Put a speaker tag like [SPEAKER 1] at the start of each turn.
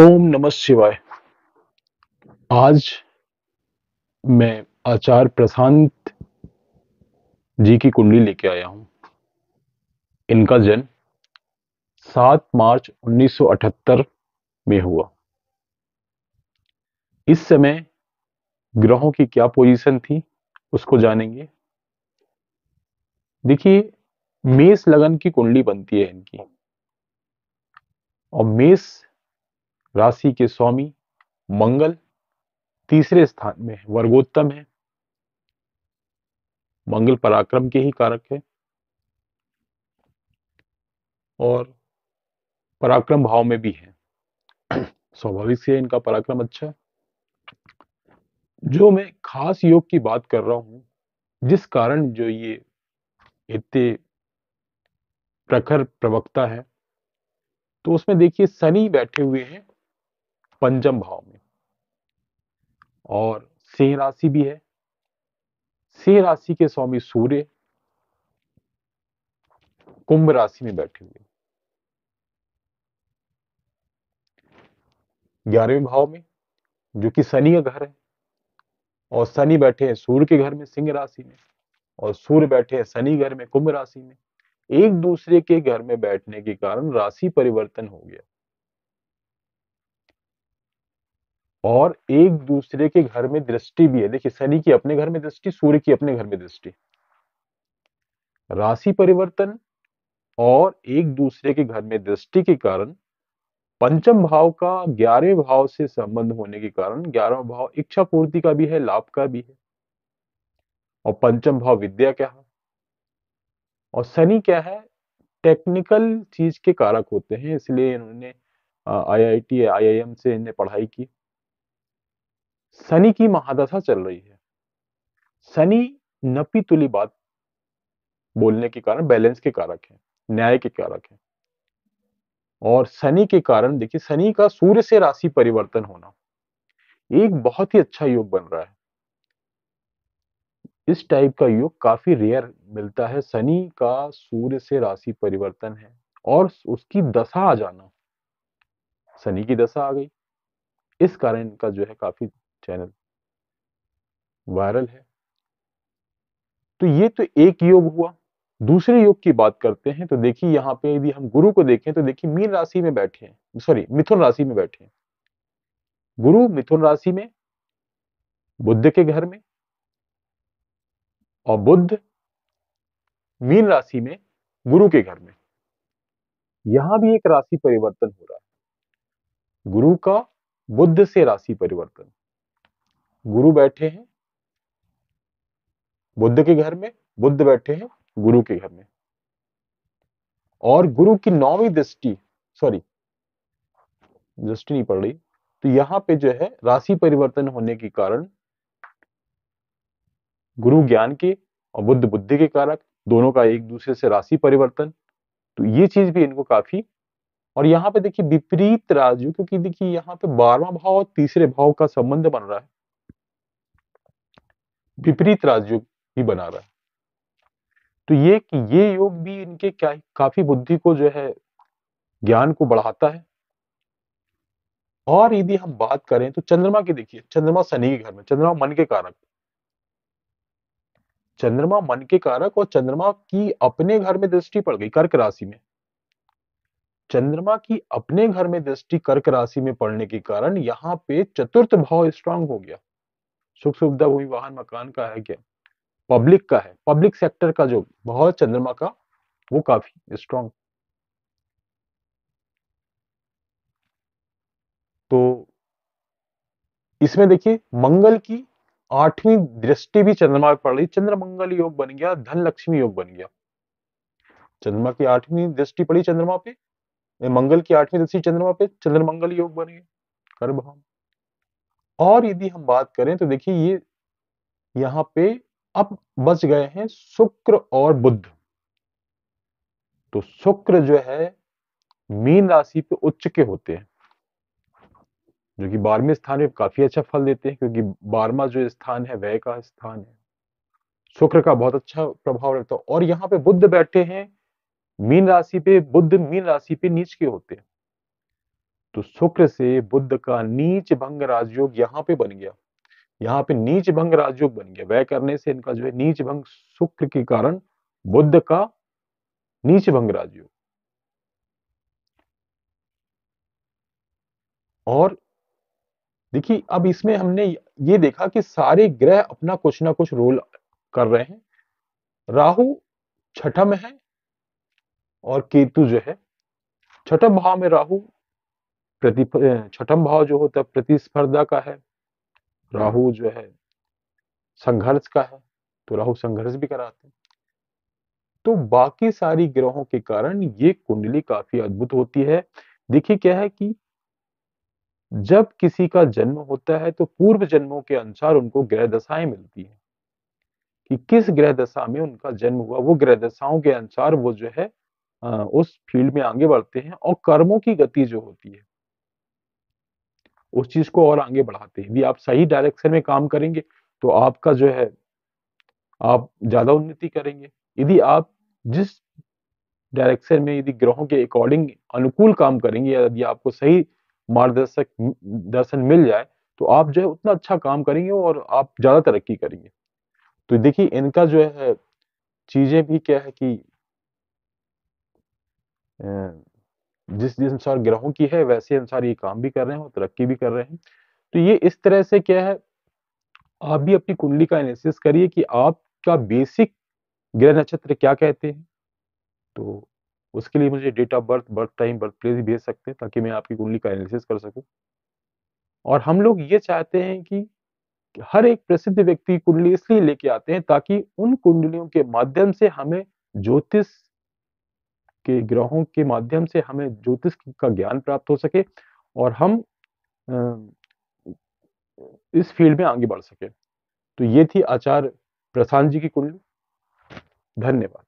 [SPEAKER 1] ओम नमः शिवाय आज मैं आचार्य प्रशांत जी की कुंडली लेके आया हूं इनका जन्म 7 मार्च 1978 में हुआ इस समय ग्रहों की क्या पोजीशन थी उसको जानेंगे देखिए मेष लगन की कुंडली बनती है इनकी और मेष राशि के स्वामी मंगल तीसरे स्थान में है वर्गोत्तम है मंगल पराक्रम के ही कारक है और पराक्रम भाव में भी है स्वाभाविक से इनका पराक्रम अच्छा है जो मैं खास योग की बात कर रहा हूं जिस कारण जो ये इतने प्रखर प्रवक्ता है तो उसमें देखिए शनि बैठे हुए हैं पंचम भाव में और सिंह राशि भी है सिंह राशि के स्वामी सूर्य कुंभ राशि में बैठे हुए ग्यारहवें भाव में जो कि शनि का घर है और शनि बैठे हैं सूर्य के घर में सिंह राशि में और सूर्य बैठे हैं शनि घर में कुंभ राशि में एक दूसरे के घर में बैठने के कारण राशि परिवर्तन हो गया और एक दूसरे के घर में दृष्टि भी है देखिए शनि की अपने घर में दृष्टि सूर्य की अपने घर में दृष्टि राशि परिवर्तन और एक दूसरे के घर में दृष्टि के कारण पंचम भाव का ग्यारहवें भाव से संबंध होने के कारण ग्यारहवा भाव इच्छा पूर्ति का भी है लाभ का भी है और पंचम भाव विद्या क्या है और शनि क्या है टेक्निकल चीज के कारक होते हैं इसलिए इन्होंने आईआईटी आईआईएम से इन्हें पढ़ाई की शनि की महादशा चल रही है शनि नपी तुली बात बोलने के कारण बैलेंस के कारक है न्याय के कारक है और शनि के कारण देखिए शनि का सूर्य से राशि परिवर्तन होना एक बहुत ही अच्छा योग बन रहा है इस टाइप का योग काफी रेयर मिलता है शनि का सूर्य से राशि परिवर्तन है और उसकी दशा आ जाना शनि की दशा आ गई इस कारण का जो है काफी चैनल वायरल है तो ये तो एक योग हुआ दूसरे योग की बात करते हैं तो देखिए यहाँ पे यदि हम गुरु को देखें तो देखिए मीन राशि में बैठे हैं सॉरी मिथुन राशि में बैठे हैं गुरु मिथुन राशि में बुद्ध के घर में और बुद्ध मीन राशि में गुरु के घर में यहां भी एक राशि परिवर्तन हो रहा है गुरु का बुद्ध से राशि परिवर्तन गुरु बैठे हैं बुद्ध के घर में बुद्ध बैठे हैं गुरु के घर में और गुरु की नौवीं दृष्टि सॉरी दृष्टि नहीं पड़ रही तो यहां पे जो है राशि परिवर्तन होने के कारण गुरु ज्ञान के और बुद्ध बुद्धि के कारक दोनों का एक दूसरे से राशि परिवर्तन तो ये चीज भी इनको काफी और यहाँ पे देखिए विपरीत राजयोग क्योंकि देखिए यहाँ पे बारवा भाव और तीसरे भाव का संबंध बन रहा है विपरीत राजयोग ही बना रहा है तो ये कि ये योग भी इनके क्या काफी बुद्धि को जो है ज्ञान को बढ़ाता है और यदि हम बात करें तो चंद्रमा की देखिए चंद्रमा शनि के घर में चंद्रमा मन के कारक चंद्रमा मन के कारक और चंद्रमा की अपने घर में दृष्टि पड़ गई कर्क राशि में चंद्रमा की अपने घर में दृष्टि कर्क राशि में पड़ने के कारण यहाँ पे चतुर्थ भाव स्ट्रांग हो गया सुख सुविधा भूमि वाहन मकान का है क्या पब्लिक का है पब्लिक सेक्टर का जो भाव चंद्रमा का वो काफी स्ट्रांग तो इसमें देखिए मंगल की आठवीं दृष्टि भी चंद्रमा पर पड़ रही चंद्रमंगल योग बन गया धन लक्ष्मी योग बन गया चंद्रमा की आठवीं दृष्टि पड़ी चंद्रमा पे मंगल की आठवीं दृष्टि चंद्रमा पे चंद्रमंगल योग बन गया कर्भाम और यदि हम बात करें तो देखिए ये यहाँ पे अब बच गए हैं शुक्र और बुद्ध तो शुक्र जो है मीन राशि पे उच्च के होते हैं जो कि बारहवें स्थान में काफी अच्छा फल देते हैं क्योंकि बारहवा जो स्थान है व्यय का स्थान है शुक्र का बहुत अच्छा प्रभाव रहता है और यहाँ पे बुद्ध बैठे हैं मीन राशि पे बुद्ध मीन राशि पे नीच के होते हैं तो शुक्र से बुद्ध का नीच भंग राजयोग यहाँ पे बन गया यहाँ पे नीच भंग राजयोग बन गया व्यय करने से इनका जो है नीच भंग शुक्र के कारण बुद्ध का नीच भंग राजयोग और देखिए अब इसमें हमने ये देखा कि सारे ग्रह अपना कुछ ना कुछ रोल कर रहे हैं राहु छठम है और केतु जो है छठम भाव में राहु प्रति छठम भाव जो होता है प्रतिस्पर्धा का है राहु जो है संघर्ष का है तो राहु संघर्ष भी कराते हैं तो बाकी सारी ग्रहों के कारण ये कुंडली काफी अद्भुत होती है देखिए क्या है कि जब किसी का जन्म होता है तो पूर्व जन्मों के अनुसार उनको ग्रह दशाएं मिलती हैं कि किस ग्रह दशा में उनका जन्म हुआ वो ग्रह दशाओं के अनुसार वो जो है उस फील्ड में आगे बढ़ते हैं और कर्मों की गति जो होती है उस चीज को और आगे बढ़ाते हैं यदि आप सही डायरेक्शन में काम करेंगे तो आपका जो है आप ज्यादा उन्नति करेंगे यदि आप जिस डायरेक्शन में यदि ग्रहों के अकॉर्डिंग अनुकूल काम करेंगे यदि आपको सही मार्गदर्शक दर्शन मिल जाए तो आप जो है उतना अच्छा काम करेंगे और आप ज़्यादा तरक्की करेंगे तो देखिए इनका जो है चीज़ें भी क्या है कि जिस जिस अनुसार ग्रहों की है वैसे अनुसार ये काम भी कर रहे हैं और तरक्की भी कर रहे हैं तो ये इस तरह से क्या है आप भी अपनी कुंडली का एनालिसिस करिए कि आपका बेसिक ग्रह नक्षत्र क्या कहते हैं तो उसके लिए मुझे date of birth birth time birth place भेज सकते हैं ताकि मैं आपकी कुंडली का एनालिसिस कर सकूं और हम लोग ये चाहते हैं कि हर एक प्रसिद्ध व्यक्ति कुंडली इसलिए लेके आते हैं ताकि उन कुंडलियों के माध्यम से हमें ज्योतिष के ग्रहों के माध्यम से हमें ज्योतिष का ज्ञान प्राप्त हो सके और हम इस फील्ड में आगे बढ़ सके तो ये थी आचार्य प्रशांत जी की कुंडली धन्यवाद